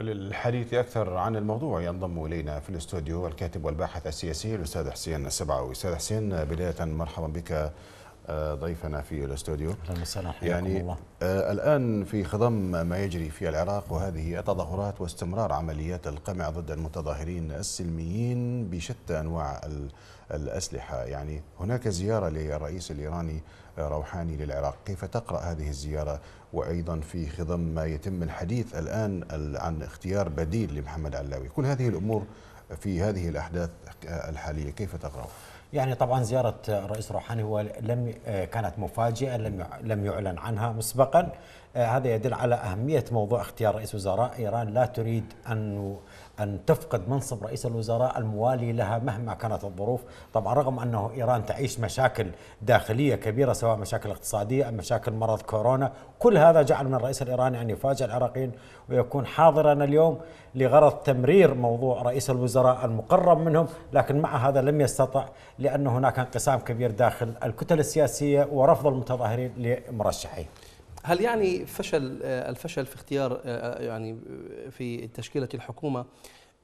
للحديث أكثر عن الموضوع ينضم إلينا في الاستوديو الكاتب والباحث السياسي الأستاذ حسين السبعوي أستاذ حسين بداية مرحبا بك آه، ضيفنا في الاستوديو يعني الله. آه، الآن في خضم ما يجري في العراق وهذه التظاهرات واستمرار عمليات القمع ضد المتظاهرين السلميين بشتى أنواع الأسلحة يعني هناك زيارة للرئيس الإيراني آه، روحاني للعراق كيف تقرأ هذه الزيارة وأيضا في خضم ما يتم الحديث الآن عن اختيار بديل لمحمد علاوي كل هذه الأمور في هذه الأحداث الحالية كيف تقرأها؟ يعني طبعا زيارة الرئيس روحاني هو لم آه، كانت مفاجئة لم لم يعلن عنها مسبقا آه، هذا يدل على أهمية موضوع اختيار رئيس وزراء إيران لا تريد أن أن تفقد منصب رئيس الوزراء الموالي لها مهما كانت الظروف طبعا رغم أنه إيران تعيش مشاكل داخلية كبيرة سواء مشاكل اقتصادية أو مشاكل مرض كورونا كل هذا جعل من الرئيس الإيراني أن يفاجئ العراقيين ويكون حاضرا اليوم لغرض تمرير موضوع رئيس الوزراء المقرب منهم لكن مع هذا لم يستطع لأن هناك انقسام كبير داخل الكتل السياسية ورفض المتظاهرين لمرشحيه هل يعني فشل آه، الفشل في اختيار آه، آه، يعني في تشكيله الحكومه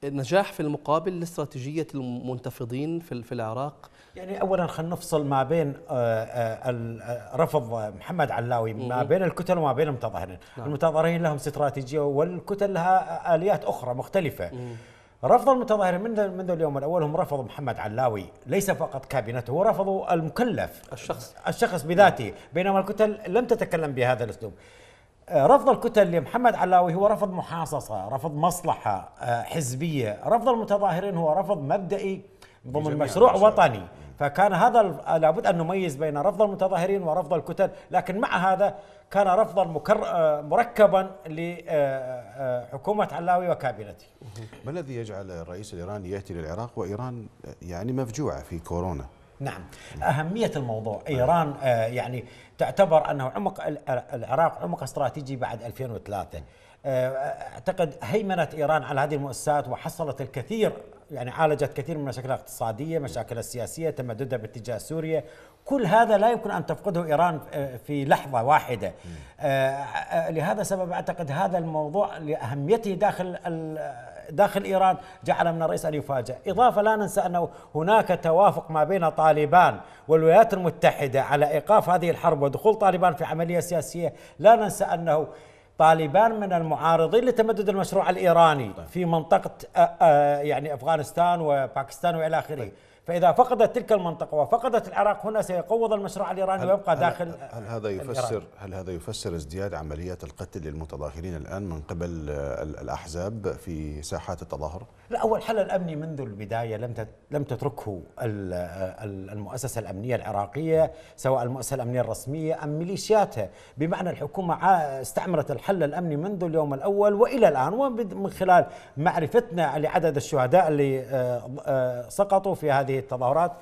نجاح في المقابل لاستراتيجيه المنتفضين في العراق؟ يعني اولا خلينا نفصل ما بين رفض محمد علاوي ما بين الكتل وما بين المتظاهرين، نعم. المتظاهرين لهم استراتيجيه والكتل لها اليات اخرى مختلفه. مم. رفض المتظاهرين من منذ اليوم الاول هم رفضوا محمد علاوي ليس فقط كابينته ورفضوا المكلف الشخص الشخص بذاته بينما الكتل لم تتكلم بهذا الاسلوب آه، رفض الكتل لمحمد علاوي هو رفض محاصصه رفض مصلحه آه، حزبيه رفض المتظاهرين هو رفض مبدئي ضمن مشروع وطني فكان هذا لابد ان نميز بين رفض المتظاهرين ورفض الكتل لكن مع هذا كان رفضا آه، مركبا لحكومة آه، آه، علاوي وكابينته ما الذي يجعل الرئيس الإيراني يأتي للعراق وإيران يعني مفجوعة في كورونا نعم أهمية الموضوع إيران يعني تعتبر أنه عمق العراق عمق استراتيجي بعد 2003 أعتقد هيمنت إيران على هذه المؤسسات وحصلت الكثير يعني عالجت كثير من المشاكل الاقتصاديه، مشاكل السياسيه، تمددها باتجاه سوريا، كل هذا لا يمكن ان تفقده ايران آه، في لحظه واحده. آه، آه، لهذا السبب اعتقد هذا الموضوع لاهميته داخل داخل ايران جعل من الرئيس ان يفاجئ، اضافه لا ننسى انه هناك توافق ما بين طالبان والولايات المتحده على ايقاف هذه الحرب ودخول طالبان في عمليه سياسيه، لا ننسى انه طالبان من المعارضين لتمدد المشروع الايراني طيب. في منطقه يعني افغانستان وباكستان والى اخره طيب. فإذا فقدت تلك المنطقة وفقدت العراق هنا سيقوض المشروع الإيراني ويبقى داخل هل هذا يفسر الإيران. هل هذا يفسر ازدياد عمليات القتل للمتظاهرين الآن من قبل آه، الأحزاب في ساحات التظاهر؟ لا هو الحل الأمني منذ البداية لم لم تتركه آه، المؤسسة الأمنية العراقية سواء المؤسسة الأمنية الرسمية أم ميليشياتها بمعنى الحكومة استعملت الحل الأمني منذ اليوم الأول وإلى الآن ومن خلال معرفتنا لعدد الشهداء اللي آه، سقطوا في هذه هذه التظاهرات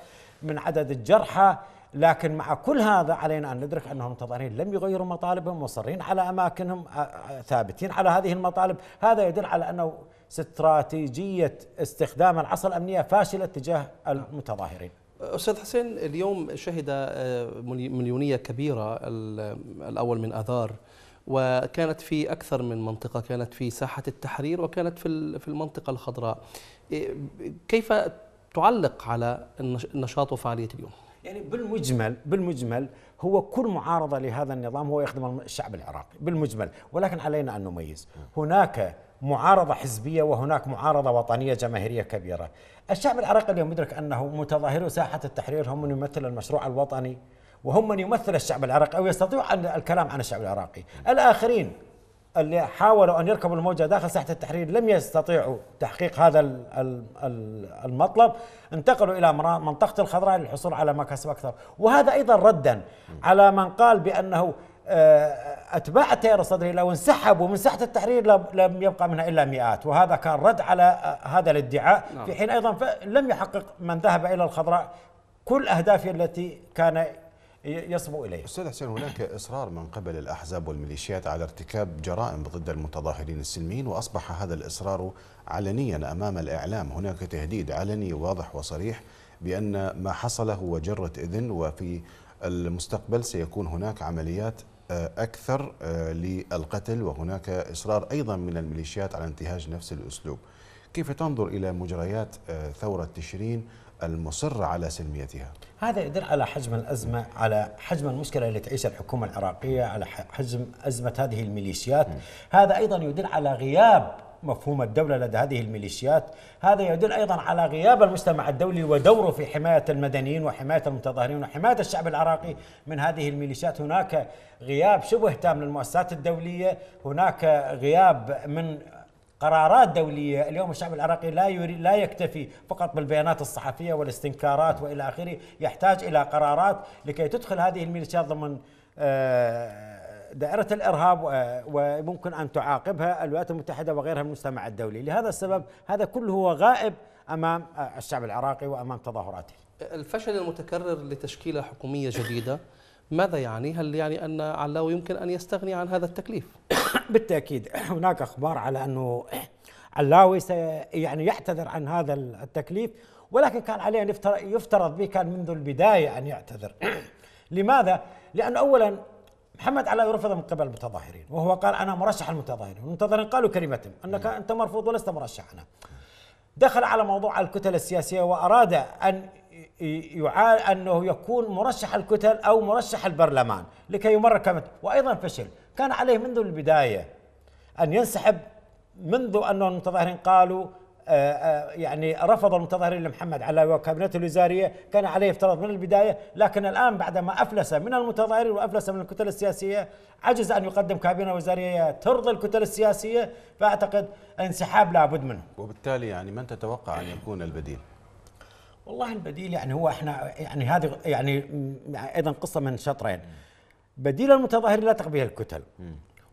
من عدد الجرحى لكن مع كل هذا علينا أن ندرك أنهم المتظاهرين لم يغيروا مطالبهم مصرين على أماكنهم ثابتين على هذه المطالب هذا يدل على أنه استراتيجية استخدام العصا الأمنية فاشلة تجاه المتظاهرين أستاذ حسين اليوم شهد آه، مليونية كبيرة الأول من أذار وكانت في أكثر من منطقة كانت في ساحة التحرير وكانت في في المنطقة الخضراء إيه، كيف تعلق على النشاط وفعالية اليوم يعني بالمجمل بالمجمل هو كل معارضه لهذا النظام هو يخدم الشعب العراقي بالمجمل ولكن علينا ان نميز هناك معارضه حزبيه وهناك معارضه وطنيه جماهيريه كبيره الشعب العراقي اليوم يدرك انه متظاهر ساحه التحرير هم من يمثل المشروع الوطني وهم من يمثل الشعب العراقي او يستطيع الكلام عن الشعب العراقي الاخرين اللي حاولوا ان يركبوا الموجه داخل ساحه التحرير لم يستطيعوا تحقيق هذا المطلب، انتقلوا الى منطقه الخضراء للحصول على مكاسب اكثر، وهذا ايضا ردا على من قال بانه آه، اتباع التيار الصدري لو انسحبوا من ساحه التحرير لم يبقى منها الا مئات، وهذا كان رد على آه، هذا الادعاء، نعم. في حين ايضا لم يحقق من ذهب الى الخضراء كل اهدافه التي كان يصبوا اليه. استاذ حسين هناك اصرار من قبل الاحزاب والميليشيات على ارتكاب جرائم ضد المتظاهرين السلميين واصبح هذا الاصرار علنيا امام الاعلام، هناك تهديد علني واضح وصريح بان ما حصل هو جره اذن وفي المستقبل سيكون هناك عمليات آه، اكثر آه، للقتل وهناك اصرار ايضا من الميليشيات على انتهاج نفس الاسلوب. كيف تنظر الى مجريات آه، ثوره تشرين المصرة على سلميتها هذا يدل على حجم الأزمة على حجم المشكلة اللي تعيشها الحكومة العراقية على حجم أزمة هذه الميليشيات م. هذا أيضا يدل على غياب مفهوم الدولة لدى هذه الميليشيات هذا يدل أيضا على غياب المجتمع الدولي ودوره في حماية المدنيين وحماية المتظاهرين وحماية الشعب العراقي من هذه الميليشيات هناك غياب شبه تام للمؤسسات الدولية هناك غياب من قرارات دوليه اليوم الشعب العراقي لا يري لا يكتفي فقط بالبيانات الصحفيه والاستنكارات والى اخره يحتاج الى قرارات لكي تدخل هذه الميليشيات ضمن آه، دائرة الإرهاب وممكن أن تعاقبها الولايات المتحدة وغيرها من المجتمع الدولي لهذا السبب هذا كله هو غائب أمام آه، الشعب العراقي وأمام تظاهراته الفشل المتكرر لتشكيلة حكومية جديدة ماذا يعني؟ هل يعني أن علاوي يمكن أن يستغني عن هذا التكليف؟ بالتأكيد هناك أخبار على أنه علاوي يعني يعتذر عن هذا التكليف ولكن كان عليه أن يفترض به كان منذ البداية أن يعتذر لماذا؟ لأن أولا محمد علاوي رفض من قبل المتظاهرين وهو قال أنا مرشح المتظاهرين والمتظاهرين قالوا كلمتهم أنك نعم. أنت مرفوض ولست مرشحنا دخل على موضوع الكتل السياسية وأراد أن يعال انه يكون مرشح الكتل او مرشح البرلمان لكي يمر كمت وايضا فشل كان عليه منذ البدايه ان ينسحب منذ ان المتظاهرين قالوا آه، آه، يعني رفض المتظاهرين لمحمد علي وكابينته الوزاريه كان عليه افترض من البدايه لكن الان بعدما افلس من المتظاهرين وافلس من الكتل السياسيه عجز ان يقدم كابينه وزاريه ترضي الكتل السياسيه فاعتقد انسحاب لابد منه وبالتالي يعني من تتوقع ان يكون البديل والله البديل يعني هو احنا يعني هذه يعني ايضا قصه من شطرين بديل المتظاهرين لا تقبيه الكتل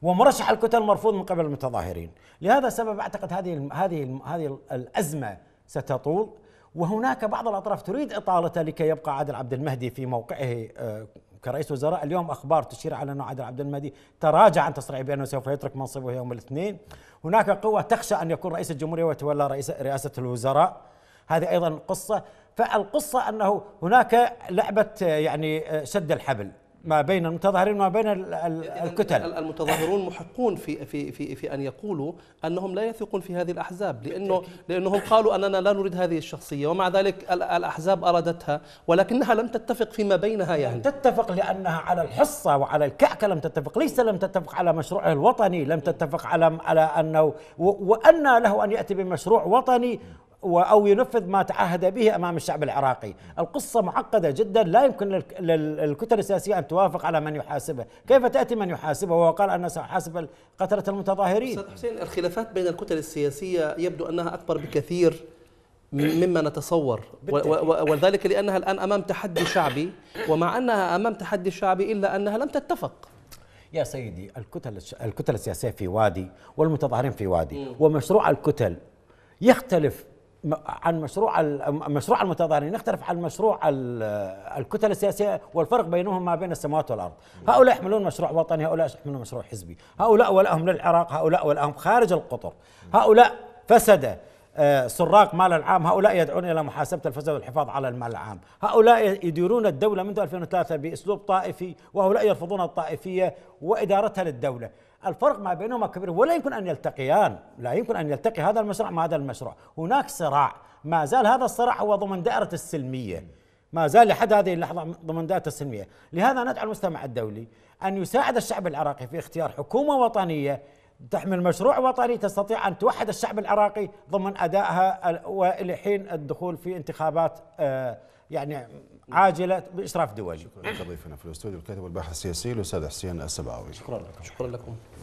ومرشح الكتل مرفوض من قبل المتظاهرين لهذا السبب اعتقد هذه هذه هذه الازمه ستطول وهناك بعض الاطراف تريد اطالته لكي يبقى عادل عبد المهدي في موقعه آه، كرئيس وزراء اليوم اخبار تشير على انه عادل عبد المهدي تراجع عن تصريحه بانه سوف يترك منصبه يوم الاثنين هناك قوه تخشى ان يكون رئيس الجمهوريه ويتولى رئاسه الوزراء هذه ايضا قصه فالقصه انه هناك لعبه يعني سد الحبل ما بين المتظاهرين وما بين الكتل المتظاهرون محقون في في في في ان يقولوا انهم لا يثقون في هذه الاحزاب لانه لانهم قالوا اننا لا نريد هذه الشخصيه ومع ذلك الاحزاب ارادتها ولكنها لم تتفق فيما بينها يعني تتفق لانها على الحصه وعلى الكعكه لم تتفق ليس لم تتفق على مشروعه الوطني لم تتفق على على انه وان له ان ياتي بمشروع وطني أو ينفذ ما تعهد به أمام الشعب العراقي القصة معقدة جدا لا يمكن للكتل السياسية أن توافق على من يحاسبه كيف تأتي من يحاسبه وهو قال أنا سأحاسب قتلة المتظاهرين أستاذ حسين الخلافات بين الكتل السياسية يبدو أنها أكبر بكثير مما نتصور وذلك لأنها الآن أمام تحدي شعبي ومع أنها أمام تحدي شعبي إلا أنها لم تتفق يا سيدي الكتل الكتل السياسيه في وادي والمتظاهرين في وادي ومشروع الكتل يختلف عن مشروع مشروع المتظاهرين نختلف عن مشروع الكتل السياسيه والفرق بينهم ما بين السماوات والارض هؤلاء يحملون مشروع وطني هؤلاء يحملون مشروع حزبي هؤلاء ولاهم للعراق هؤلاء ولاهم خارج القطر هؤلاء فسده آه، سراق مال العام هؤلاء يدعون إلى محاسبة الفساد والحفاظ على المال العام هؤلاء يديرون الدولة منذ 2003 بأسلوب طائفي وهؤلاء يرفضون الطائفية وإدارتها للدولة الفرق ما بينهما كبير ولا يمكن أن يلتقيان لا يمكن أن يلتقي هذا المشروع مع هذا المشروع هناك صراع ما زال هذا الصراع هو ضمن دائرة السلمية ما زال لحد هذه اللحظة ضمن دائرة السلمية لهذا ندعو المجتمع الدولي أن يساعد الشعب العراقي في اختيار حكومة وطنية تحمل مشروع وطني تستطيع أن توحد الشعب العراقي ضمن أدائها والى حين الدخول في انتخابات آه، يعني عاجلة بإشراف دولي شكرا لضيفنا في الاستوديو الكاتب والباحث السياسي الأستاذ حسين السبعوي. شكرا لكم شكرا لكم